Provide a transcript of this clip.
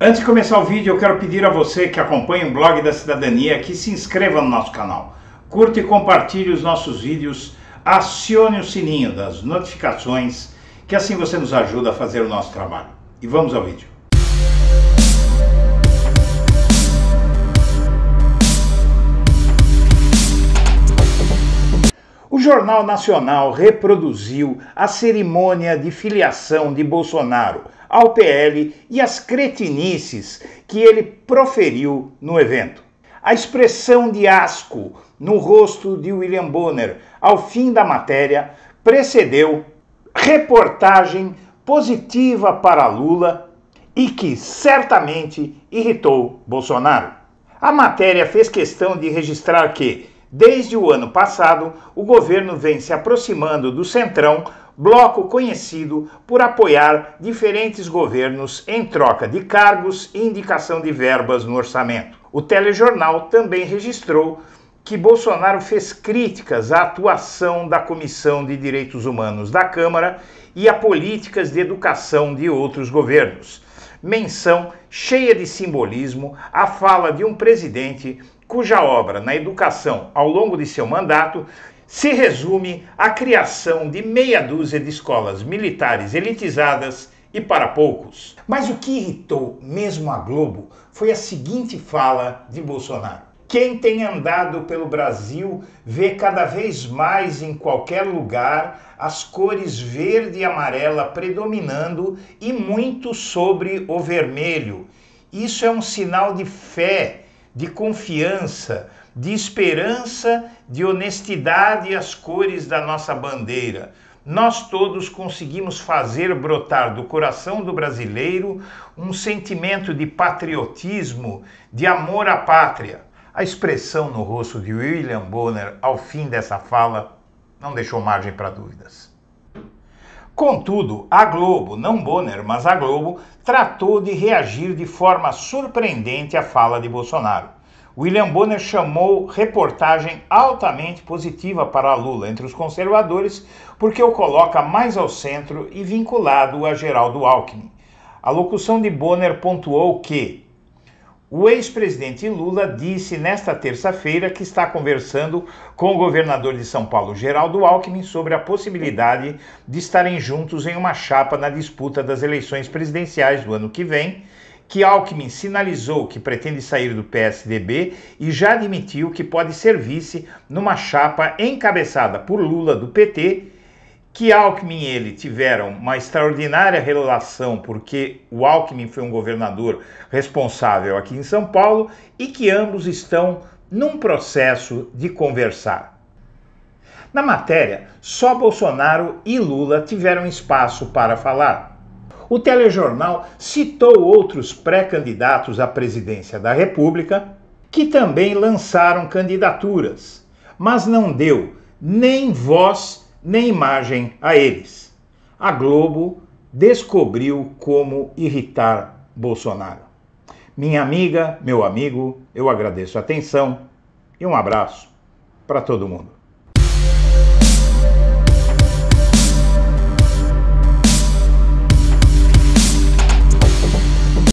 Antes de começar o vídeo, eu quero pedir a você que acompanha o blog da cidadania que se inscreva no nosso canal, curta e compartilhe os nossos vídeos, acione o sininho das notificações, que assim você nos ajuda a fazer o nosso trabalho. E vamos ao vídeo. O Jornal Nacional reproduziu a cerimônia de filiação de Bolsonaro ao PL e as cretinices que ele proferiu no evento. A expressão de asco no rosto de William Bonner ao fim da matéria precedeu reportagem positiva para Lula e que certamente irritou Bolsonaro. A matéria fez questão de registrar que Desde o ano passado, o governo vem se aproximando do Centrão, bloco conhecido por apoiar diferentes governos em troca de cargos e indicação de verbas no orçamento. O telejornal também registrou que Bolsonaro fez críticas à atuação da Comissão de Direitos Humanos da Câmara e a políticas de educação de outros governos menção cheia de simbolismo à fala de um presidente cuja obra na educação ao longo de seu mandato se resume à criação de meia dúzia de escolas militares elitizadas e para poucos. Mas o que irritou mesmo a Globo foi a seguinte fala de Bolsonaro. Quem tem andado pelo Brasil vê cada vez mais em qualquer lugar as cores verde e amarela predominando e muito sobre o vermelho. Isso é um sinal de fé, de confiança, de esperança, de honestidade às cores da nossa bandeira nós todos conseguimos fazer brotar do coração do brasileiro um sentimento de patriotismo, de amor à pátria. A expressão no rosto de William Bonner ao fim dessa fala não deixou margem para dúvidas. Contudo, a Globo, não Bonner, mas a Globo, tratou de reagir de forma surpreendente à fala de Bolsonaro. William Bonner chamou reportagem altamente positiva para Lula entre os conservadores, porque o coloca mais ao centro e vinculado a Geraldo Alckmin. A locução de Bonner pontuou que, o ex-presidente Lula disse nesta terça-feira que está conversando com o governador de São Paulo, Geraldo Alckmin, sobre a possibilidade de estarem juntos em uma chapa na disputa das eleições presidenciais do ano que vem, que Alckmin sinalizou que pretende sair do PSDB e já admitiu que pode ser vice numa chapa encabeçada por Lula do PT que Alckmin e ele tiveram uma extraordinária relação, porque o Alckmin foi um governador responsável aqui em São Paulo e que ambos estão num processo de conversar. Na matéria, só Bolsonaro e Lula tiveram espaço para falar. O telejornal citou outros pré-candidatos à presidência da República que também lançaram candidaturas, mas não deu nem voz nem imagem a eles. A Globo descobriu como irritar Bolsonaro. Minha amiga, meu amigo, eu agradeço a atenção e um abraço para todo mundo.